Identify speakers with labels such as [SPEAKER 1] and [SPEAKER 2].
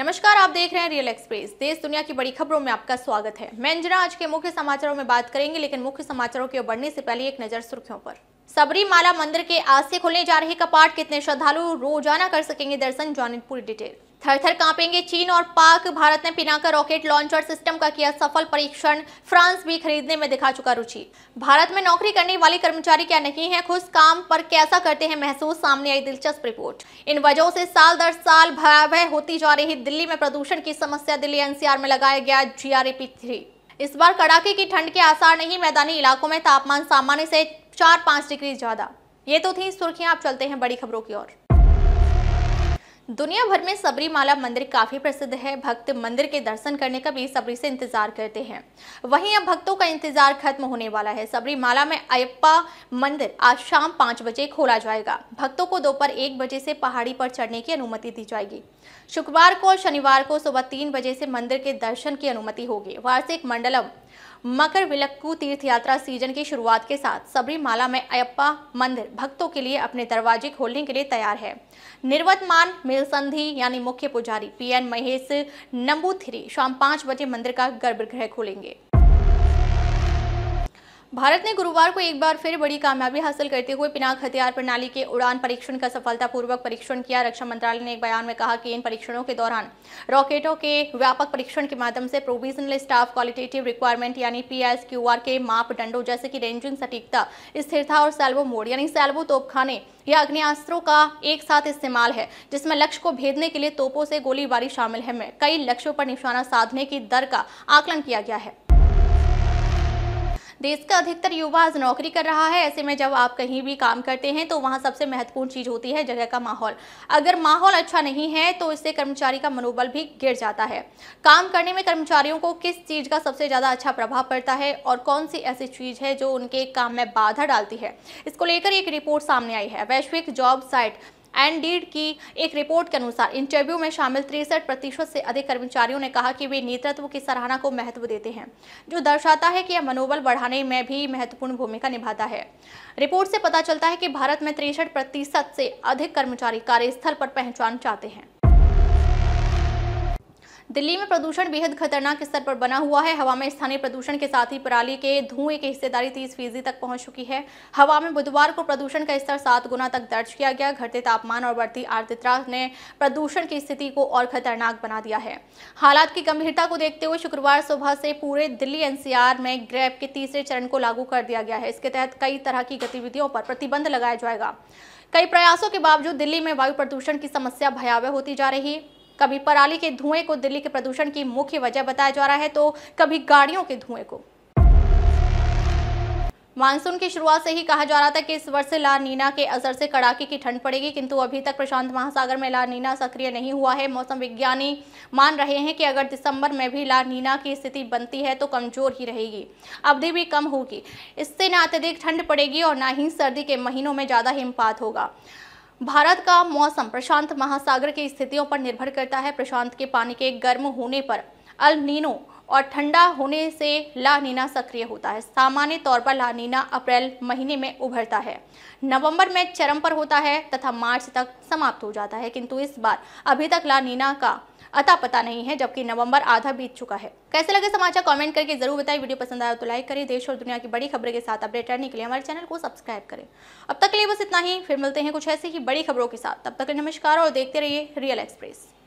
[SPEAKER 1] नमस्कार आप देख रहे हैं रियल एक्सप्रेस देश दुनिया की बड़ी खबरों में आपका स्वागत है मैं अंजना आज के मुख्य समाचारों में बात करेंगे लेकिन मुख्य समाचारों के बढ़ने से पहले एक नजर सुर्खियों पर सबरीमाला मंदिर के आज से खुलने जा रहे कपाट कितने श्रद्धालु रोजाना कर सकेंगे दर्शन जानें पूरी डिटेल थर थर कांपेंगे चीन और पाक भारत ने पिनाका रॉकेट लॉन्चर सिस्टम का किया सफल परीक्षण फ्रांस भी खरीदने में दिखा चुका रुचि भारत में नौकरी करने वाले कर्मचारी क्या नहीं है खुश काम पर कैसा करते हैं महसूस सामने आई दिलचस्प रिपोर्ट इन वजहों से साल दर साल भयावह होती जा रही दिल्ली में प्रदूषण की समस्या दिल्ली एनसीआर में लगाया गया जी थ्री इस बार कड़ाके की ठंड के आसार नहीं मैदानी इलाकों में तापमान सामान्य से चार पांच डिग्री ज्यादा ये तो थी सुर्खियां आप चलते हैं बड़ी खबरों की ओर दुनिया भर में सबरीमाला मंदिर काफी प्रसिद्ध है भक्त मंदिर के दर्शन करने का बेसब्री से इंतजार करते हैं वहीं अब भक्तों का इंतजार खत्म होने वाला है सबरीमाला में अयप्पा मंदिर आज शाम पाँच बजे खोला जाएगा भक्तों को दोपहर एक बजे से पहाड़ी पर चढ़ने की अनुमति दी जाएगी शुक्रवार को और शनिवार को सुबह तीन बजे से मंदिर के दर्शन की अनुमति होगी वार्षिक मंडलम मकर विलक्कू तीर्थ यात्रा सीजन की शुरुआत के साथ सबरीमाला में अयप्पा मंदिर भक्तों के लिए अपने दरवाजे खोलने के लिए तैयार है निर्वतमान मेलसंधि यानी मुख्य पुजारी पीएन महेश नंबू थ्री शाम पांच बजे मंदिर का गर्भगृह खोलेंगे भारत ने गुरुवार को एक बार फिर बड़ी कामयाबी हासिल करते हुए पिनाक हथियार प्रणाली के उड़ान परीक्षण का सफलतापूर्वक परीक्षण किया रक्षा मंत्रालय ने एक बयान में कहा कि इन परीक्षणों के दौरान रॉकेटों के व्यापक परीक्षण के माध्यम से प्रोविजनल स्टाफ क्वालिटेटिव रिक्वायरमेंट यानी पी एस के मापदंडों जैसे कि रेंजिंग सटीकता स्थिरता और सैल्वो मोड यानी सैल्वो तोपखाने या अग्निस्त्रों का एक साथ इस्तेमाल है जिसमें लक्ष्य को भेदने के लिए तोपों से गोलीबारी शामिल है कई लक्ष्यों पर निशाना साधने की दर का आकलन किया गया है देश का अधिकतर युवा आज नौकरी कर रहा है ऐसे में जब आप कहीं भी काम करते हैं तो वहाँ सबसे महत्वपूर्ण चीज़ होती है जगह का माहौल अगर माहौल अच्छा नहीं है तो इससे कर्मचारी का मनोबल भी गिर जाता है काम करने में कर्मचारियों को किस चीज़ का सबसे ज़्यादा अच्छा प्रभाव पड़ता है और कौन सी ऐसी चीज़ है जो उनके काम में बाधा डालती है इसको लेकर एक रिपोर्ट सामने आई है वैश्विक जॉब साइट एन की एक रिपोर्ट के अनुसार इंटरव्यू में शामिल तिरसठ प्रतिशत से अधिक कर्मचारियों ने कहा कि वे नेतृत्व की सराहना को महत्व देते हैं जो दर्शाता है कि यह मनोबल बढ़ाने में भी महत्वपूर्ण भूमिका निभाता है रिपोर्ट से पता चलता है कि भारत में तिरसठ प्रतिशत से अधिक कर्मचारी कार्यस्थल पर पहचान चाहते हैं दिल्ली में प्रदूषण बेहद खतरनाक स्तर पर बना हुआ है हवा में स्थानीय प्रदूषण के साथ ही पराली के धुएं की हिस्सेदारी तीस फीसदी तक पहुंच चुकी है हवा में बुधवार को प्रदूषण का स्तर सात गुना तक दर्ज किया गया घटते तापमान और बढ़ती आर्द्रता ने प्रदूषण की स्थिति को और खतरनाक बना दिया है हालात की गंभीरता को देखते हुए शुक्रवार सुबह से पूरे दिल्ली एनसीआर में ग्रैप के तीसरे चरण को लागू कर दिया गया है इसके तहत कई तरह की गतिविधियों पर प्रतिबंध लगाया जाएगा कई प्रयासों के बावजूद दिल्ली में वायु प्रदूषण की समस्या भयावह होती जा रही है कभी पराली के धुएं को दिल्ली के प्रदूषण की मुख्य वजह बताया जा रहा है तो कभी गाड़ियों के धुएं को मानसून की शुरुआत से ही कहा जा रहा था कि इस वर्ष ला नीना के असर से कड़ाके की ठंड पड़ेगी किंतु अभी तक प्रशांत महासागर में ला नीना सक्रिय नहीं हुआ है मौसम विज्ञानी मान रहे हैं कि अगर दिसंबर में भी ला नीना की स्थिति बनती है तो कमजोर ही रहेगी अवधि भी कम होगी इससे न अत्यधिक ठंड पड़ेगी और न ही सर्दी के महीनों में ज़्यादा हिमपात होगा भारत का मौसम प्रशांत महासागर की स्थितियों पर निर्भर करता है प्रशांत के पानी के गर्म होने पर अल नीनो और ठंडा होने से ला नीना सक्रिय होता है सामान्य तौर पर ला नीना अप्रैल महीने में उभरता है नवंबर में चरम पर होता है तथा मार्च तक समाप्त हो जाता है किंतु इस बार अभी तक ला नीना का अता पता नहीं है जबकि नवंबर आधा बीत चुका है कैसे लगे समाचार कमेंट करके जरूर बताएं वीडियो पसंद आया तो लाइक करें देश और दुनिया की बड़ी खबरें के साथ अपडेट रहने के लिए हमारे चैनल को सब्सक्राइब करें अब तक के लिए बस इतना ही फिर मिलते हैं कुछ ऐसी ही बड़ी खबरों के साथ तब तक नमस्कार और देखते रहिए रियल एक्सप्रेस